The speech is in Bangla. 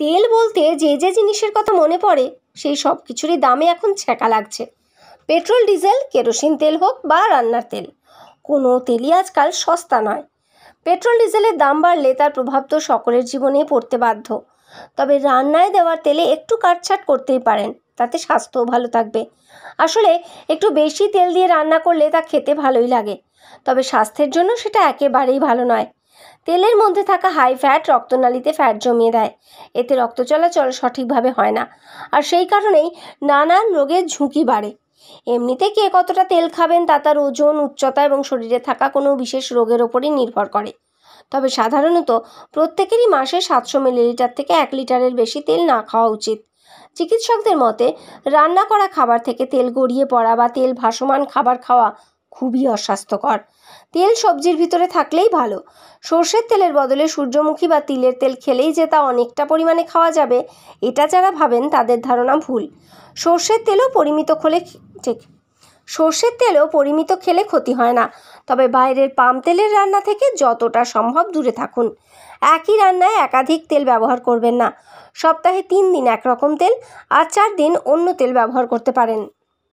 তেল বলতে যে যে জিনিসের কথা মনে পড়ে সেই সব কিছুরই দামে এখন ছ্যাঁকা লাগছে পেট্রোল ডিজেল কেরোসিন তেল হোক বা রান্নার তেল কোনো তেলই আজকাল সস্তা নয় পেট্রোল ডিজেলের দাম বাড়লে তার প্রভাব তো সকলের জীবনে পড়তে বাধ্য তবে রান্নায় দেওয়ার তেলে একটু কাটছাট করতেই পারেন তাতে স্বাস্থ্যও ভালো থাকবে আসলে একটু বেশি তেল দিয়ে রান্না করলে তা খেতে ভালোই লাগে তবে স্বাস্থ্যের জন্য সেটা একেবারেই ভালো নয় তেলের মধ্যে থাকা হাই ফ্যাট রক্তনালীতে ফ্যাট জমিয়ে দেয় এতে রক্ত চলাচল সঠিকভাবে হয় না আর সেই কারণেই নানান রোগের ঝুঁকি বাড়ে এমনিতে কে কতটা তেল খাবেন তা তার ওজন উচ্চতা এবং শরীরে থাকা কোনো বিশেষ রোগের ওপরই নির্ভর করে তবে সাধারণত প্রত্যেকেরই মাসে সাতশো মিলিলিটার থেকে এক লিটারের বেশি তেল না খাওয়া উচিত চিকিৎসকদের মতে রান্না করা খাবার থেকে তেল গড়িয়ে পড়া বা তেল ভাসমান খাবার খাওয়া খুবই অস্বাস্থ্যকর তেল সবজির ভিতরে থাকলেই ভালো সর্ষের তেলের বদলে সূর্যমুখী বা তিলের তেল খেলেই যে তা অনেকটা পরিমাণে খাওয়া যাবে এটা যারা ভাবেন তাদের ধারণা ভুল সর্ষের তেলও পরিমিত খোলে ঠিক সর্ষের তেলও পরিমিত খেলে ক্ষতি হয় না তবে বাইরের পাম তেলের রান্না থেকে যতটা সম্ভব দূরে থাকুন একই রান্নায় একাধিক তেল ব্যবহার করবেন না সপ্তাহে তিন দিন একরকম তেল আর চার দিন অন্য তেল ব্যবহার করতে পারেন